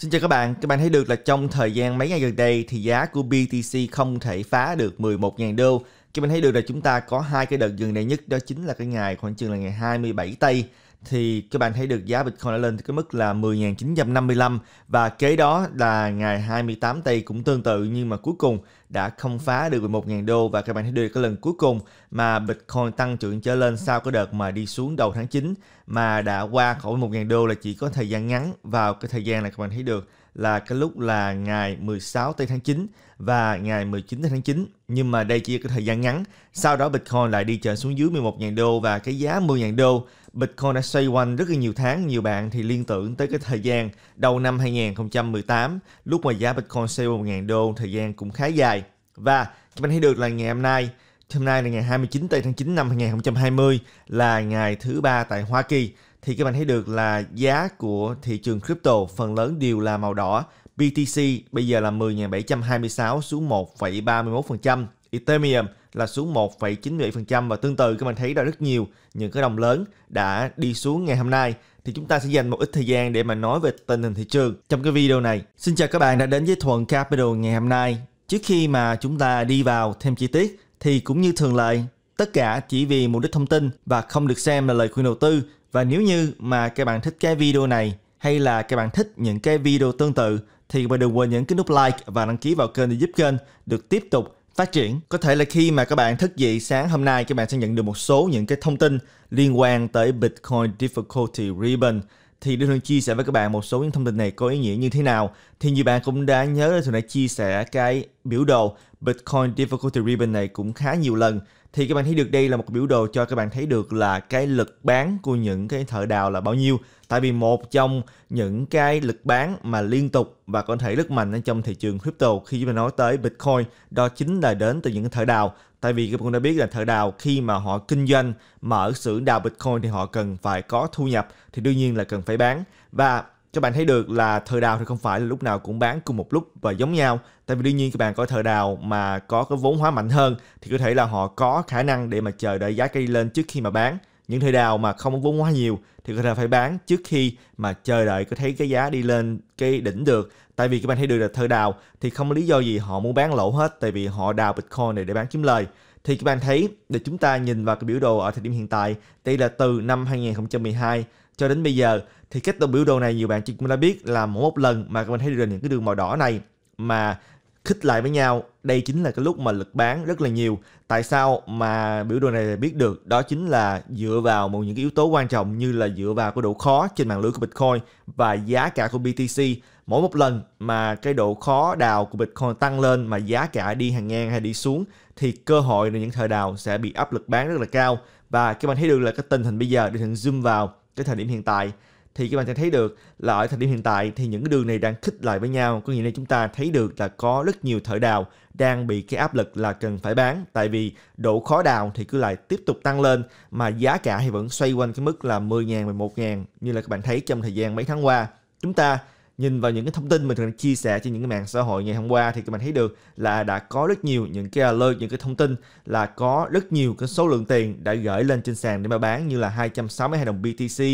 Xin chào các bạn, các bạn thấy được là trong thời gian mấy ngày gần đây thì giá của BTC không thể phá được 11.000 đô. Các bạn thấy được là chúng ta có hai cái đợt dừng này nhất đó chính là cái ngày khoảng chừng là ngày 27 Tây thì các bạn thấy được giá Bitcoin đã lên tới cái mức là 10.955 và kế đó là ngày 28 tây cũng tương tự nhưng mà cuối cùng đã không phá được 11.000 đô và các bạn thấy được cái lần cuối cùng mà Bitcoin tăng trưởng trở lên sau cái đợt mà đi xuống đầu tháng 9 mà đã qua khỏi 1.000 đô là chỉ có thời gian ngắn vào cái thời gian là các bạn thấy được là cái lúc là ngày 16 tây tháng 9 và ngày 19 tây tháng 9 nhưng mà đây chỉ là cái thời gian ngắn sau đó Bitcoin lại đi trở xuống dưới 11.000 đô và cái giá 10.000 đô Bitcoin đã xoay quanh rất là nhiều tháng nhiều bạn thì liên tưởng tới cái thời gian đầu năm 2018 lúc mà giá Bitcoin xoay 1.000 đô thời gian cũng khá dài và các bạn thấy được là ngày hôm nay hôm nay là ngày 29 tây tháng 9 năm 2020 là ngày thứ ba tại Hoa Kỳ thì các bạn thấy được là giá của thị trường crypto phần lớn đều là màu đỏ. BTC bây giờ là 10.726 xuống 1,31%. Ethereum là xuống 1,97% và tương tự các bạn thấy đã rất nhiều những cái đồng lớn đã đi xuống ngày hôm nay thì chúng ta sẽ dành một ít thời gian để mà nói về tình hình thị trường trong cái video này. Xin chào các bạn đã đến với Thuận Capital ngày hôm nay. Trước khi mà chúng ta đi vào thêm chi tiết thì cũng như thường lệ, tất cả chỉ vì mục đích thông tin và không được xem là lời khuyên đầu tư và nếu như mà các bạn thích cái video này hay là các bạn thích những cái video tương tự thì bạn đừng quên nhấn cái nút like và đăng ký vào kênh để giúp kênh được tiếp tục phát triển. Có thể là khi mà các bạn thức dậy sáng hôm nay các bạn sẽ nhận được một số những cái thông tin liên quan tới Bitcoin Difficulty Ribbon thì Đức Hương chia sẻ với các bạn một số những thông tin này có ý nghĩa như thế nào. Thì nhiều bạn cũng đã nhớ là Thường đã chia sẻ cái biểu đồ Bitcoin Difficulty Ribbon này cũng khá nhiều lần thì các bạn thấy được đây là một biểu đồ cho các bạn thấy được là cái lực bán của những cái thợ đào là bao nhiêu tại vì một trong những cái lực bán mà liên tục và có thể rất mạnh trong thị trường crypto khi chúng ta nói tới bitcoin đó chính là đến từ những cái thợ đào tại vì các bạn cũng đã biết là thợ đào khi mà họ kinh doanh mở xưởng đào bitcoin thì họ cần phải có thu nhập thì đương nhiên là cần phải bán và các bạn thấy được là thời đào thì không phải là lúc nào cũng bán cùng một lúc và giống nhau tại vì đương nhiên các bạn có thời đào mà có cái vốn hóa mạnh hơn thì có thể là họ có khả năng để mà chờ đợi giá cây lên trước khi mà bán những thời đào mà không có vốn hóa nhiều thì có thể phải bán trước khi mà chờ đợi có thấy cái giá đi lên cái đỉnh được tại vì các bạn thấy được là thời đào thì không có lý do gì họ muốn bán lỗ hết tại vì họ đào bitcoin này để bán kiếm lời thì các bạn thấy để chúng ta nhìn vào cái biểu đồ ở thời điểm hiện tại đây là từ năm 2012 cho đến bây giờ thì cách tự biểu đồ này nhiều bạn cũng đã biết là mỗi một lần mà các bạn thấy được những cái đường màu đỏ này mà khích lại với nhau đây chính là cái lúc mà lực bán rất là nhiều tại sao mà biểu đồ này biết được đó chính là dựa vào một những cái yếu tố quan trọng như là dựa vào cái độ khó trên mạng lưới của bitcoin và giá cả của btc mỗi một lần mà cái độ khó đào của bitcoin tăng lên mà giá cả đi hàng ngang hay đi xuống thì cơ hội là những thời đào sẽ bị áp lực bán rất là cao và các bạn thấy được là cái tình hình bây giờ để thử zoom vào cái thời điểm hiện tại thì các bạn sẽ thấy được là ở thời điểm hiện tại thì những cái đường này đang khích lại với nhau có nghĩa là chúng ta thấy được là có rất nhiều thợ đào đang bị cái áp lực là cần phải bán tại vì độ khó đào thì cứ lại tiếp tục tăng lên mà giá cả thì vẫn xoay quanh cái mức là 10.000 và 1 000 như là các bạn thấy trong thời gian mấy tháng qua chúng ta nhìn vào những cái thông tin mình thường chia sẻ trên những cái mạng xã hội ngày hôm qua thì các bạn thấy được là đã có rất nhiều những cái alert, những cái thông tin là có rất nhiều cái số lượng tiền đã gửi lên trên sàn để mà bán như là 262 đồng BTC,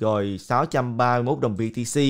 rồi 631 đồng BTC,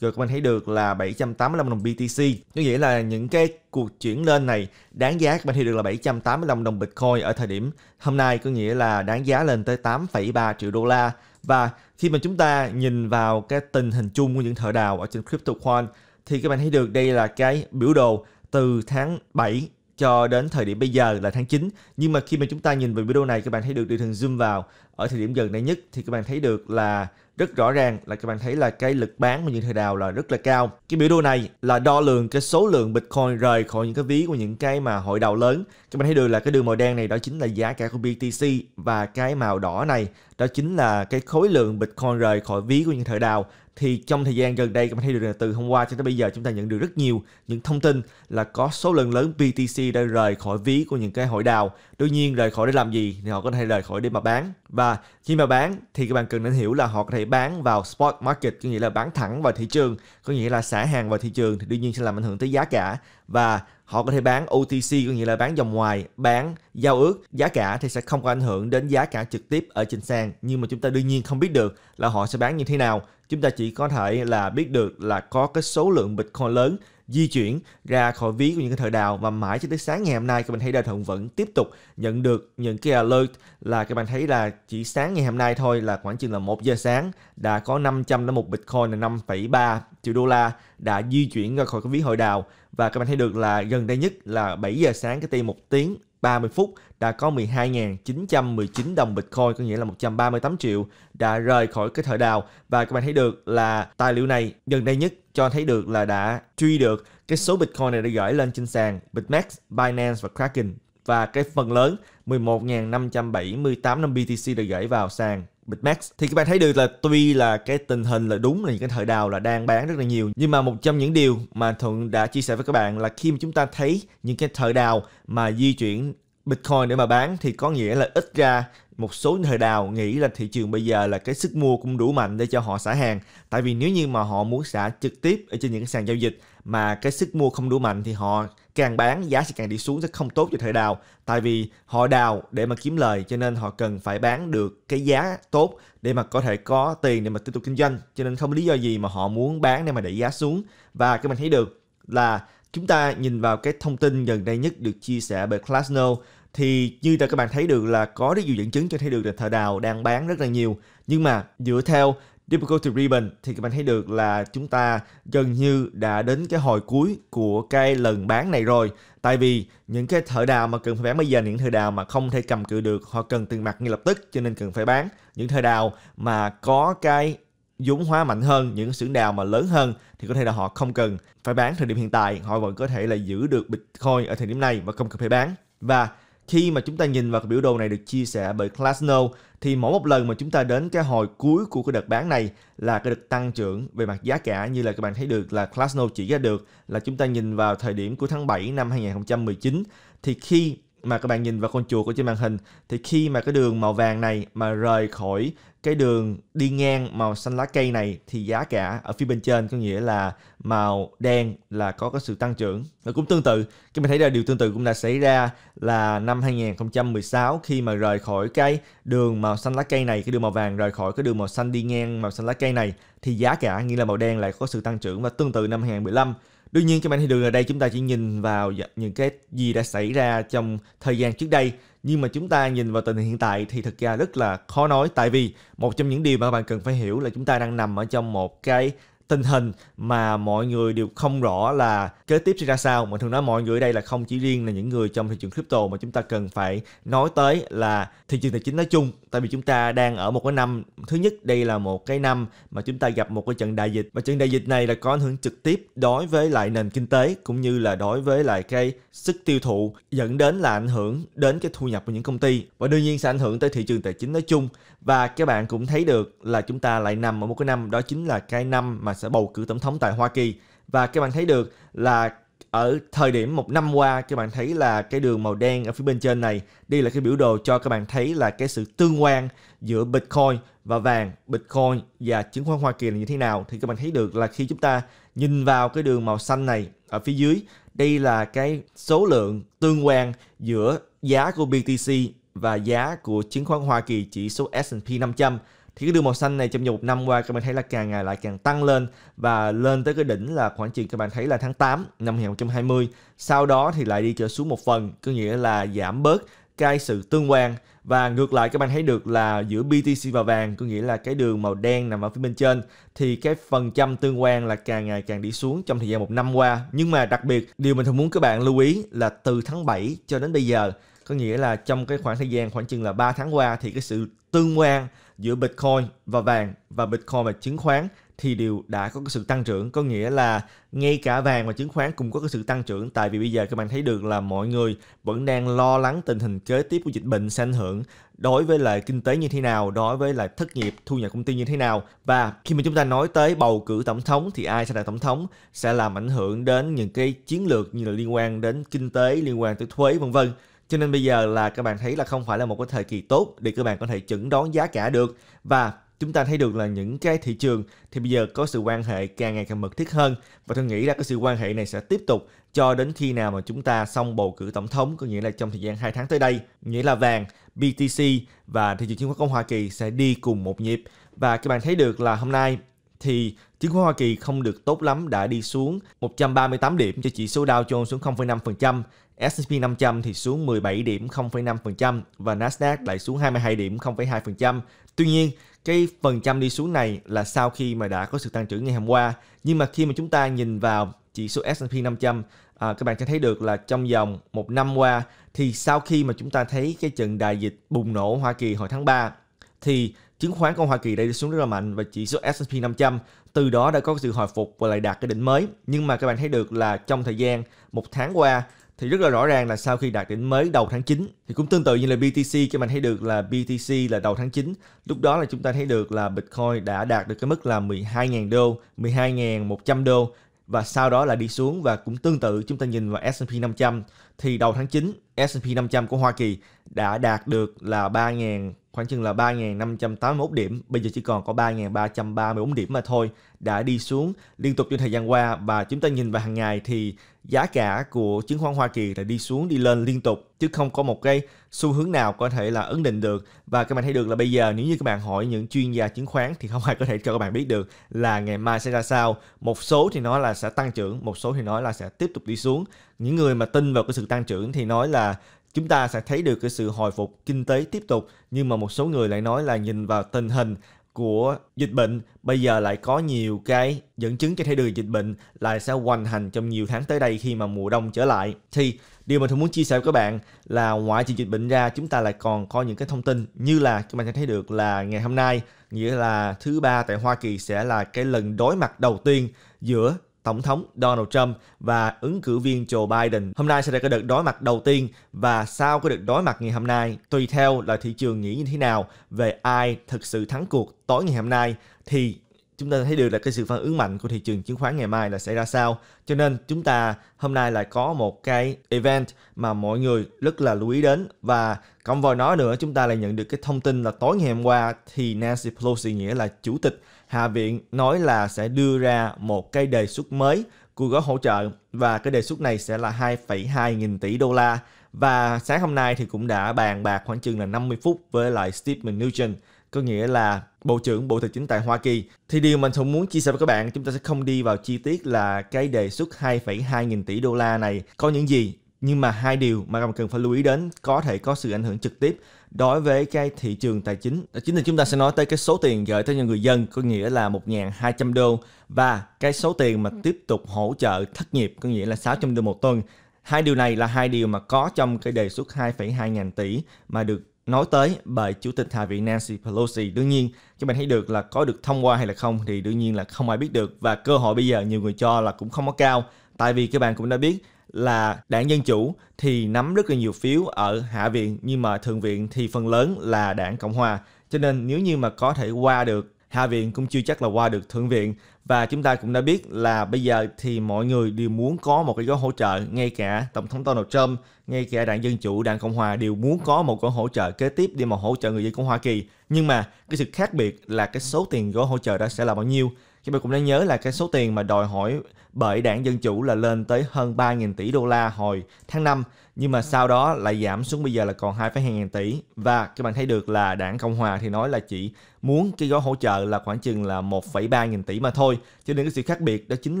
rồi các bạn thấy được là 785 đồng BTC. Như vậy là những cái cuộc chuyển lên này đáng giá các bạn thấy được là 785 đồng Bitcoin ở thời điểm hôm nay có nghĩa là đáng giá lên tới 8,3 triệu đô la và khi mà chúng ta nhìn vào cái tình hình chung của những thợ đào ở trên CryptoQuant thì các bạn thấy được đây là cái biểu đồ từ tháng 7 cho đến thời điểm bây giờ là tháng 9 nhưng mà khi mà chúng ta nhìn về video này các bạn thấy được điều thường zoom vào ở thời điểm gần đây nhất thì các bạn thấy được là rất rõ ràng là các bạn thấy là cái lực bán của những thời đào là rất là cao cái biểu đồ này là đo lường cái số lượng bitcoin rời khỏi những cái ví của những cái mà hội đào lớn các bạn thấy được là cái đường màu đen này đó chính là giá cả của BTC và cái màu đỏ này đó chính là cái khối lượng bitcoin rời khỏi ví của những thời đào thì trong thời gian gần đây các bạn thấy được là từ hôm qua cho tới bây giờ chúng ta nhận được rất nhiều những thông tin là có số lượng lớn BTC đã rời khỏi ví của những cái hội đào. Đương nhiên rời khỏi để làm gì thì họ có thể rời khỏi để mà bán. Và khi mà bán thì các bạn cần nên hiểu là họ có thể bán vào spot market có nghĩa là bán thẳng vào thị trường, có nghĩa là xả hàng vào thị trường thì đương nhiên sẽ làm ảnh hưởng tới giá cả và họ có thể bán OTC có nghĩa là bán dòng ngoài, bán giao ước, giá cả thì sẽ không có ảnh hưởng đến giá cả trực tiếp ở trên sàn nhưng mà chúng ta đương nhiên không biết được là họ sẽ bán như thế nào. Chúng ta chỉ có thể là biết được là có cái số lượng Bitcoin lớn di chuyển ra khỏi ví của những cái thời đào và mãi cho tới sáng ngày hôm nay các bạn thấy đền thuận vẫn tiếp tục nhận được những cái alert là các bạn thấy là chỉ sáng ngày hôm nay thôi là khoảng chừng là 1 giờ sáng đã có 500 đến một bitcoin là 5,3 triệu đô la đã di chuyển ra khỏi cái ví hội đào và các bạn thấy được là gần đây nhất là 7 giờ sáng cái ti một tiếng 30 phút đã có 12.919 đồng Bitcoin có nghĩa là 138 triệu đã rời khỏi cái thời đào và các bạn thấy được là tài liệu này gần đây nhất cho thấy được là đã truy được cái số Bitcoin này đã gửi lên trên sàn BitMEX, Binance và Kraken và cái phần lớn 11.578 năm BTC đã gửi vào sàn Big Max thì các bạn thấy được là tuy là cái tình hình là đúng là những cái thời đào là đang bán rất là nhiều nhưng mà một trong những điều mà Thuận đã chia sẻ với các bạn là khi mà chúng ta thấy những cái thời đào mà di chuyển Bitcoin để mà bán thì có nghĩa là ít ra một số thời đào nghĩ là thị trường bây giờ là cái sức mua cũng đủ mạnh để cho họ xả hàng. Tại vì nếu như mà họ muốn xả trực tiếp ở trên những cái sàn giao dịch mà cái sức mua không đủ mạnh thì họ càng bán giá sẽ càng đi xuống sẽ không tốt cho thợ đào tại vì họ đào để mà kiếm lời cho nên họ cần phải bán được cái giá tốt để mà có thể có tiền để mà tiếp tục kinh doanh cho nên không lý do gì mà họ muốn bán để mà đẩy giá xuống và các bạn thấy được là chúng ta nhìn vào cái thông tin gần đây nhất được chia sẻ bởi Glassnode thì như các bạn thấy được là có rất nhiều dẫn chứng cho thấy được là thợ đào đang bán rất là nhiều nhưng mà dựa theo Difficult to Ribbon thì các bạn thấy được là chúng ta gần như đã đến cái hồi cuối của cái lần bán này rồi. Tại vì những cái thợ đào mà cần phải bán bây giờ những thợ đào mà không thể cầm cự được họ cần tiền mặt ngay lập tức cho nên cần phải bán. Những thợ đào mà có cái vốn hóa mạnh hơn những xưởng đào mà lớn hơn thì có thể là họ không cần phải bán thời điểm hiện tại họ vẫn có thể là giữ được bitcoin ở thời điểm này và không cần phải bán và khi mà chúng ta nhìn vào cái biểu đồ này được chia sẻ bởi Glassnode thì mỗi một lần mà chúng ta đến cái hồi cuối của cái đợt bán này là cái đợt tăng trưởng về mặt giá cả như là các bạn thấy được là Glassnode chỉ ra được là chúng ta nhìn vào thời điểm của tháng 7 năm 2019 thì khi mà các bạn nhìn vào con chuột ở trên màn hình thì khi mà cái đường màu vàng này mà rời khỏi cái đường đi ngang màu xanh lá cây này thì giá cả ở phía bên trên có nghĩa là màu đen là có cái sự tăng trưởng. Và cũng tương tự, các bạn thấy là điều tương tự cũng đã xảy ra là năm 2016 khi mà rời khỏi cái đường màu xanh lá cây này, cái đường màu vàng rời khỏi cái đường màu xanh đi ngang màu xanh lá cây này thì giá cả nghĩa là màu đen lại có sự tăng trưởng và tương tự năm 2015 đương nhiên các bạn thấy đường ở đây chúng ta chỉ nhìn vào dạ, những cái gì đã xảy ra trong thời gian trước đây nhưng mà chúng ta nhìn vào tình hình hiện tại thì thực ra rất là khó nói tại vì một trong những điều mà bạn cần phải hiểu là chúng ta đang nằm ở trong một cái tình hình mà mọi người đều không rõ là kế tiếp sẽ ra sao mình thường nói mọi người ở đây là không chỉ riêng là những người trong thị trường crypto mà chúng ta cần phải nói tới là thị trường tài chính nói chung tại vì chúng ta đang ở một cái năm thứ nhất đây là một cái năm mà chúng ta gặp một cái trận đại dịch và trận đại dịch này là có ảnh hưởng trực tiếp đối với lại nền kinh tế cũng như là đối với lại cái sức tiêu thụ dẫn đến là ảnh hưởng đến cái thu nhập của những công ty và đương nhiên sẽ ảnh hưởng tới thị trường tài chính nói chung và các bạn cũng thấy được là chúng ta lại nằm ở một cái năm đó chính là cái năm mà sẽ bầu cử tổng thống tại Hoa Kỳ và các bạn thấy được là ở thời điểm một năm qua các bạn thấy là cái đường màu đen ở phía bên trên này đây là cái biểu đồ cho các bạn thấy là cái sự tương quan giữa Bitcoin và vàng Bitcoin và chứng khoán Hoa Kỳ là như thế nào thì các bạn thấy được là khi chúng ta nhìn vào cái đường màu xanh này ở phía dưới đây là cái số lượng tương quan giữa giá của BTC và giá của chứng khoán Hoa Kỳ chỉ số S&P 500 thì cái đường màu xanh này trong vòng một năm qua các bạn thấy là càng ngày lại càng tăng lên và lên tới cái đỉnh là khoảng chừng các bạn thấy là tháng 8 năm 2020 sau đó thì lại đi trở xuống một phần có nghĩa là giảm bớt cái sự tương quan và ngược lại các bạn thấy được là giữa BTC và vàng có nghĩa là cái đường màu đen nằm ở phía bên trên thì cái phần trăm tương quan là càng ngày càng đi xuống trong thời gian một năm qua nhưng mà đặc biệt điều mình thường muốn các bạn lưu ý là từ tháng 7 cho đến bây giờ có nghĩa là trong cái khoảng thời gian khoảng chừng là 3 tháng qua thì cái sự tương quan giữa Bitcoin và vàng và Bitcoin và chứng khoán thì đều đã có cái sự tăng trưởng có nghĩa là ngay cả vàng và chứng khoán cũng có cái sự tăng trưởng tại vì bây giờ các bạn thấy được là mọi người vẫn đang lo lắng tình hình kế tiếp của dịch bệnh sẽ ảnh hưởng đối với lại kinh tế như thế nào đối với lại thất nghiệp thu nhập công ty như thế nào và khi mà chúng ta nói tới bầu cử tổng thống thì ai sẽ là tổng thống sẽ làm ảnh hưởng đến những cái chiến lược như là liên quan đến kinh tế liên quan tới thuế vân vân cho nên bây giờ là các bạn thấy là không phải là một cái thời kỳ tốt để các bạn có thể chẩn đoán giá cả được và chúng ta thấy được là những cái thị trường thì bây giờ có sự quan hệ càng ngày càng mật thiết hơn và tôi nghĩ là cái sự quan hệ này sẽ tiếp tục cho đến khi nào mà chúng ta xong bầu cử tổng thống có nghĩa là trong thời gian 2 tháng tới đây nghĩa là vàng BTC và thị trường chứng khoán Hoa Kỳ sẽ đi cùng một nhịp và các bạn thấy được là hôm nay thì chứng khoán Hoa Kỳ không được tốt lắm đã đi xuống 138 điểm cho chỉ số Dow Jones xuống 0,5%, S&P 500 thì xuống 17 điểm 0,5% và Nasdaq lại xuống 22 điểm 0,2%. Tuy nhiên, cái phần trăm đi xuống này là sau khi mà đã có sự tăng trưởng ngày hôm qua. Nhưng mà khi mà chúng ta nhìn vào chỉ số S&P 500 à, các bạn sẽ thấy được là trong vòng một năm qua thì sau khi mà chúng ta thấy cái trận đại dịch bùng nổ Hoa Kỳ hồi tháng 3 thì chứng khoán của Hoa Kỳ đã đi xuống rất là mạnh và chỉ số S&P 500 từ đó đã có sự hồi phục và lại đạt cái đỉnh mới. Nhưng mà các bạn thấy được là trong thời gian một tháng qua thì rất là rõ ràng là sau khi đạt đỉnh mới đầu tháng 9 thì cũng tương tự như là BTC cho mình thấy được là BTC là đầu tháng 9 lúc đó là chúng ta thấy được là Bitcoin đã đạt được cái mức là 12.000 đô 12.100 đô và sau đó là đi xuống và cũng tương tự chúng ta nhìn vào S&P 500 thì đầu tháng 9 S&P 500 của Hoa Kỳ đã đạt được là 3.000 khoảng chừng là 3.581 điểm, bây giờ chỉ còn có 3.334 điểm mà thôi, đã đi xuống liên tục trong thời gian qua và chúng ta nhìn vào hàng ngày thì giá cả của chứng khoán Hoa Kỳ đã đi xuống đi lên liên tục chứ không có một cái xu hướng nào có thể là ấn định được và các bạn thấy được là bây giờ nếu như các bạn hỏi những chuyên gia chứng khoán thì không ai có thể cho các bạn biết được là ngày mai sẽ ra sao một số thì nói là sẽ tăng trưởng một số thì nói là sẽ tiếp tục đi xuống những người mà tin vào cái sự tăng trưởng thì nói là chúng ta sẽ thấy được cái sự hồi phục kinh tế tiếp tục nhưng mà một số người lại nói là nhìn vào tình hình của dịch bệnh bây giờ lại có nhiều cái dẫn chứng cho thấy được dịch bệnh lại sẽ hoành hành trong nhiều tháng tới đây khi mà mùa đông trở lại thì điều mà tôi muốn chia sẻ với các bạn là ngoại trừ dịch bệnh ra chúng ta lại còn có những cái thông tin như là các bạn sẽ thấy được là ngày hôm nay nghĩa là thứ ba tại Hoa Kỳ sẽ là cái lần đối mặt đầu tiên giữa Tổng thống Donald Trump và ứng cử viên Joe Biden. Hôm nay sẽ là cái đợt đối mặt đầu tiên và sau cái đợt đối mặt ngày hôm nay, tùy theo là thị trường nghĩ như thế nào về ai thực sự thắng cuộc tối ngày hôm nay thì chúng ta thấy được là cái sự phản ứng mạnh của thị trường chứng khoán ngày mai là sẽ ra sao. Cho nên chúng ta hôm nay lại có một cái event mà mọi người rất là lưu ý đến và cộng vào nó nữa chúng ta lại nhận được cái thông tin là tối ngày hôm qua thì Nancy Pelosi nghĩa là chủ tịch Hạ viện nói là sẽ đưa ra một cái đề xuất mới của gói hỗ trợ và cái đề xuất này sẽ là 2,2 nghìn tỷ đô la và sáng hôm nay thì cũng đã bàn bạc khoảng chừng là 50 phút với lại Steve Mnuchin có nghĩa là Bộ trưởng Bộ Tài chính tại Hoa Kỳ. Thì điều mình không muốn chia sẻ với các bạn, chúng ta sẽ không đi vào chi tiết là cái đề xuất 2,2 nghìn tỷ đô la này có những gì nhưng mà hai điều mà cần phải lưu ý đến có thể có sự ảnh hưởng trực tiếp đối với cái thị trường tài chính. Đó chính là chúng ta sẽ nói tới cái số tiền gửi tới cho người dân có nghĩa là 1.200 đô và cái số tiền mà tiếp tục hỗ trợ thất nghiệp có nghĩa là 600 đô một tuần. Hai điều này là hai điều mà có trong cái đề xuất 2,2 ngàn tỷ mà được nói tới bởi Chủ tịch Hạ viện Nancy Pelosi. Đương nhiên, các bạn thấy được là có được thông qua hay là không thì đương nhiên là không ai biết được và cơ hội bây giờ nhiều người cho là cũng không có cao. Tại vì các bạn cũng đã biết là đảng Dân Chủ thì nắm rất là nhiều phiếu ở Hạ viện nhưng mà Thượng viện thì phần lớn là đảng Cộng Hòa. Cho nên nếu như mà có thể qua được Hạ viện cũng chưa chắc là qua được Thượng viện và chúng ta cũng đã biết là bây giờ thì mọi người đều muốn có một cái gói hỗ trợ ngay cả tổng thống Donald Trump ngay cả đảng dân chủ đảng cộng hòa đều muốn có một gói hỗ trợ kế tiếp để mà hỗ trợ người dân của Hoa Kỳ nhưng mà cái sự khác biệt là cái số tiền gói hỗ trợ đó sẽ là bao nhiêu các bạn cũng nên nhớ là cái số tiền mà đòi hỏi bởi đảng Dân Chủ là lên tới hơn 3.000 tỷ đô la hồi tháng 5 nhưng mà sau đó lại giảm xuống bây giờ là còn 2,2 ngàn tỷ và các bạn thấy được là đảng Cộng Hòa thì nói là chỉ muốn cái gói hỗ trợ là khoảng chừng là 1,3 nghìn tỷ mà thôi cho nên cái sự khác biệt đó chính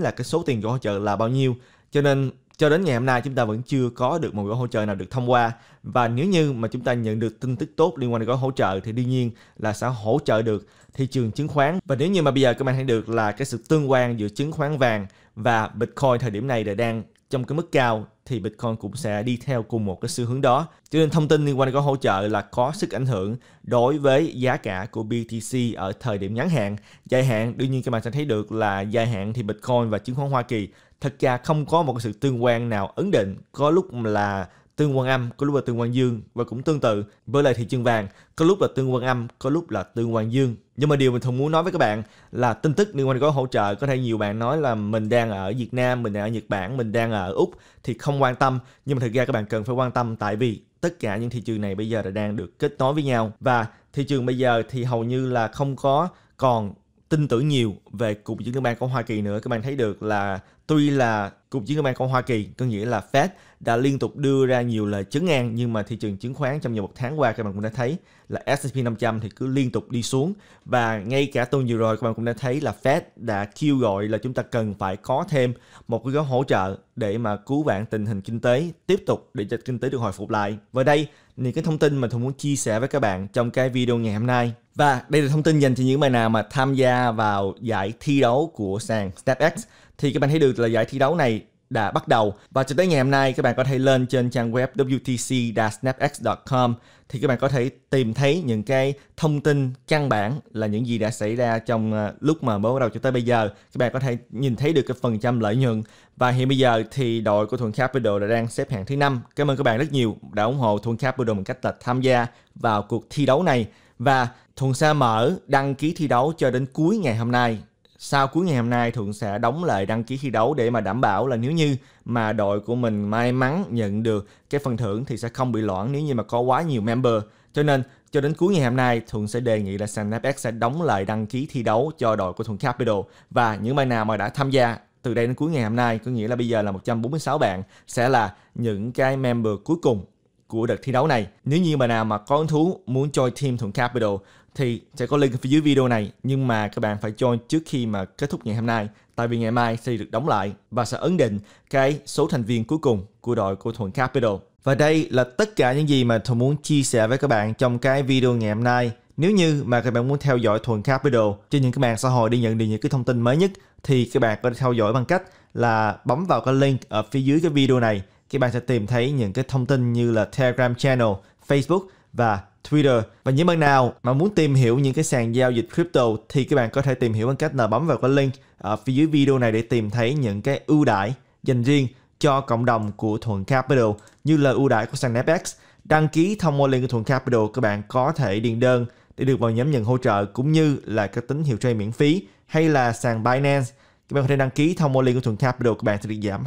là cái số tiền gói hỗ trợ là bao nhiêu cho nên cho đến ngày hôm nay chúng ta vẫn chưa có được một gói hỗ trợ nào được thông qua và nếu như mà chúng ta nhận được tin tức tốt liên quan đến gói hỗ trợ thì đương nhiên là sẽ hỗ trợ được thị trường chứng khoán và nếu như mà bây giờ các bạn thấy được là cái sự tương quan giữa chứng khoán vàng và Bitcoin thời điểm này là đang trong cái mức cao thì Bitcoin cũng sẽ đi theo cùng một cái xu hướng đó. Cho nên thông tin liên quan đến gói hỗ trợ là có sức ảnh hưởng đối với giá cả của BTC ở thời điểm ngắn hạn. Dài hạn, đương nhiên các bạn sẽ thấy được là dài hạn thì Bitcoin và chứng khoán Hoa Kỳ thật ra không có một sự tương quan nào ấn định. Có lúc là tương quan âm, có lúc là tương quan dương và cũng tương tự với lại thị trường vàng, có lúc là tương quan âm, có lúc là tương quan dương. Nhưng mà điều mình thường muốn nói với các bạn là tin tức liên quan gói hỗ trợ có thể nhiều bạn nói là mình đang ở Việt Nam, mình đang ở Nhật Bản, mình đang ở Úc thì không quan tâm, nhưng mà thực ra các bạn cần phải quan tâm tại vì tất cả những thị trường này bây giờ đã đang được kết nối với nhau và thị trường bây giờ thì hầu như là không có còn tin tưởng nhiều về cục dự trữ ban của Hoa Kỳ nữa các bạn thấy được là tuy là cục dự trữ ban của Hoa Kỳ có nghĩa là Fed đã liên tục đưa ra nhiều lời chấn an nhưng mà thị trường chứng khoán trong vòng một tháng qua các bạn cũng đã thấy là S&P 500 thì cứ liên tục đi xuống và ngay cả tuần vừa rồi các bạn cũng đã thấy là Fed đã kêu gọi là chúng ta cần phải có thêm một cái gói hỗ trợ để mà cứu vãn tình hình kinh tế tiếp tục để cho kinh tế được hồi phục lại. Và đây những cái thông tin mà tôi muốn chia sẻ với các bạn trong cái video ngày hôm nay. Và đây là thông tin dành cho những bạn nào mà tham gia vào giải thi đấu của sàn StepX Thì các bạn thấy được là giải thi đấu này đã bắt đầu và cho tới ngày hôm nay các bạn có thể lên trên trang web wtc-snapx.com thì các bạn có thể tìm thấy những cái thông tin căn bản là những gì đã xảy ra trong ờ, lúc mà mới bắt đầu cho tới bây giờ các bạn có thể nhìn thấy được cái phần trăm lợi nhuận và hiện bây giờ thì đội của Thuận Capital đã đang xếp hạng thứ năm cảm ơn các bạn rất nhiều đã ủng hộ Thuận Capital bằng cách là tham gia vào cuộc thi đấu này và Thuận Sa mở đăng ký thi đấu cho đến cuối ngày hôm nay sau cuối ngày hôm nay Thuận sẽ đóng lại đăng ký thi đấu để mà đảm bảo là nếu như mà đội của mình may mắn nhận được cái phần thưởng thì sẽ không bị loạn nếu như mà có quá nhiều member. Cho nên cho đến cuối ngày hôm nay, Thuận sẽ đề nghị là SanFX sẽ đóng lại đăng ký thi đấu cho đội của Thuận Capital và những bạn nào mà đã tham gia từ đây đến cuối ngày hôm nay có nghĩa là bây giờ là 146 bạn sẽ là những cái member cuối cùng của đợt thi đấu này. Nếu như bạn nào mà có hứng thú muốn join team Thuận Capital thì sẽ có link ở phía dưới video này nhưng mà các bạn phải join trước khi mà kết thúc ngày hôm nay tại vì ngày mai sẽ được đóng lại và sẽ ấn định cái số thành viên cuối cùng của đội của Thuận Capital. Và đây là tất cả những gì mà tôi muốn chia sẻ với các bạn trong cái video ngày hôm nay. Nếu như mà các bạn muốn theo dõi Thuận Capital trên những cái mạng xã hội để nhận được những cái thông tin mới nhất thì các bạn có thể theo dõi bằng cách là bấm vào cái link ở phía dưới cái video này. Các bạn sẽ tìm thấy những cái thông tin như là Telegram channel, Facebook và Twitter. Và những bạn nào mà muốn tìm hiểu những cái sàn giao dịch crypto thì các bạn có thể tìm hiểu bằng cách là bấm vào cái link ở phía dưới video này để tìm thấy những cái ưu đãi dành riêng cho cộng đồng của Thuận Capital như là ưu đãi của sàn Napex. Đăng ký thông qua link của Thuận Capital, các bạn có thể điền đơn để được vào nhóm nhận hỗ trợ cũng như là các tín hiệu trade miễn phí hay là sàn Binance. Các bạn có thể đăng ký thông qua link của Thuận Capital, các bạn sẽ được giảm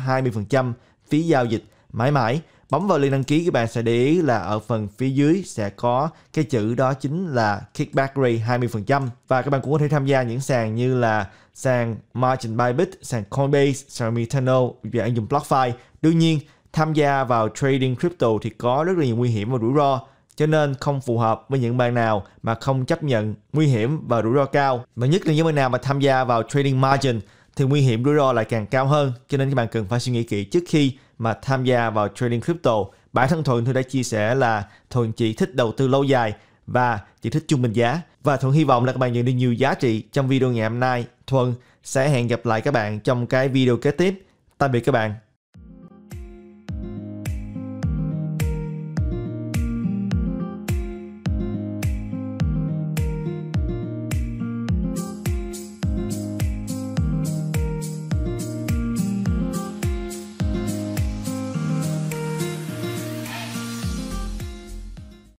20% phí giao dịch mãi mãi Bấm vào link đăng ký các bạn sẽ để ý là ở phần phía dưới sẽ có cái chữ đó chính là kickback rate 20% và các bạn cũng có thể tham gia những sàn như là sàn Margin Bybit, sàn Coinbase, sàn Metano và ứng dụng BlockFi. Đương nhiên, tham gia vào trading crypto thì có rất là nhiều nguy hiểm và rủi ro cho nên không phù hợp với những bạn nào mà không chấp nhận nguy hiểm và rủi ro cao. Mà nhất là những bạn nào mà tham gia vào trading margin thì nguy hiểm rủi ro lại càng cao hơn cho nên các bạn cần phải suy nghĩ kỹ trước khi mà tham gia vào trading crypto. Bản thân Thuận tôi đã chia sẻ là Thuận chỉ thích đầu tư lâu dài và chỉ thích trung bình giá. Và Thuận hy vọng là các bạn nhận được nhiều giá trị trong video ngày hôm nay. Thuận sẽ hẹn gặp lại các bạn trong cái video kế tiếp. Tạm biệt các bạn.